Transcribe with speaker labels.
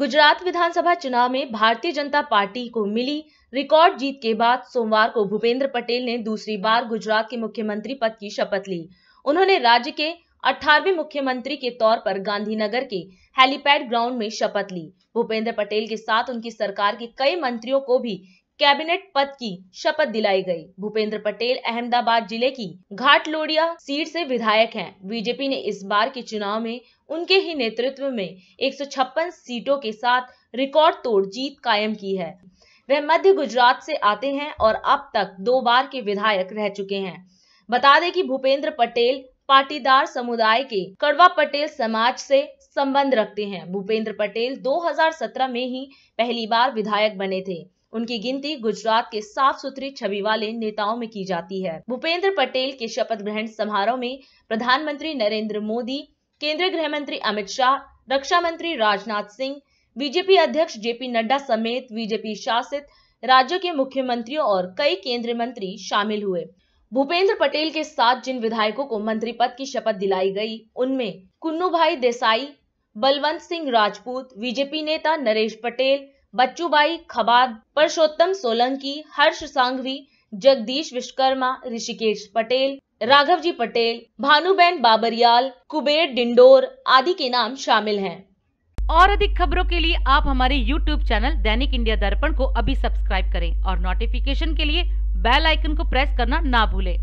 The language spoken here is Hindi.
Speaker 1: गुजरात विधानसभा चुनाव में भारतीय जनता पार्टी को मिली रिकॉर्ड जीत के बाद सोमवार को भूपेंद्र पटेल ने दूसरी बार गुजरात के मुख्यमंत्री पद की शपथ ली उन्होंने राज्य के 18वें मुख्यमंत्री के तौर पर गांधीनगर के हेलीपैड ग्राउंड में शपथ ली भूपेंद्र पटेल के साथ उनकी सरकार के कई मंत्रियों को भी कैबिनेट पद की शपथ दिलाई गई। भूपेंद्र पटेल अहमदाबाद जिले की घाटलोडिया सीट से विधायक हैं। बीजेपी ने इस बार के चुनाव में उनके ही नेतृत्व में एक सीटों के साथ रिकॉर्ड तोड़ जीत कायम की है वह मध्य गुजरात से आते हैं और अब तक दो बार के विधायक रह चुके हैं बता दें कि भूपेंद्र पटेल पाटीदार समुदाय के कड़वा पटेल समाज से संबंध रखते हैं भूपेंद्र पटेल 2017 में ही पहली बार विधायक बने थे उनकी गिनती गुजरात के साफ सुथरी छवि वाले नेताओं में की जाती है भूपेंद्र पटेल के शपथ ग्रहण समारोह में प्रधानमंत्री नरेंद्र मोदी केंद्रीय गृह मंत्री अमित शाह रक्षा मंत्री राजनाथ सिंह बीजेपी अध्यक्ष जेपी नड्डा समेत बीजेपी शासित राज्यों के मुख्यमंत्रियों और कई केंद्रीय मंत्री शामिल हुए भूपेंद्र पटेल के साथ जिन विधायकों को मंत्री पद की शपथ दिलाई गई उनमें कुन्नू भाई देसाई बलवंत सिंह राजपूत बीजेपी नेता नरेश पटेल बच्चूबाई खबाद परसोत्तम सोलंकी हर्ष सांघवी जगदीश विश्वकर्मा ऋषिकेश पटेल राघव जी पटेल भानुबेन बाबरियाल कुबेर डिंडोर आदि के नाम शामिल हैं और अधिक खबरों
Speaker 2: के लिए आप हमारे YouTube चैनल दैनिक इंडिया दर्पण को अभी सब्सक्राइब करें और नोटिफिकेशन के लिए बेल आइकन को प्रेस करना ना भूलें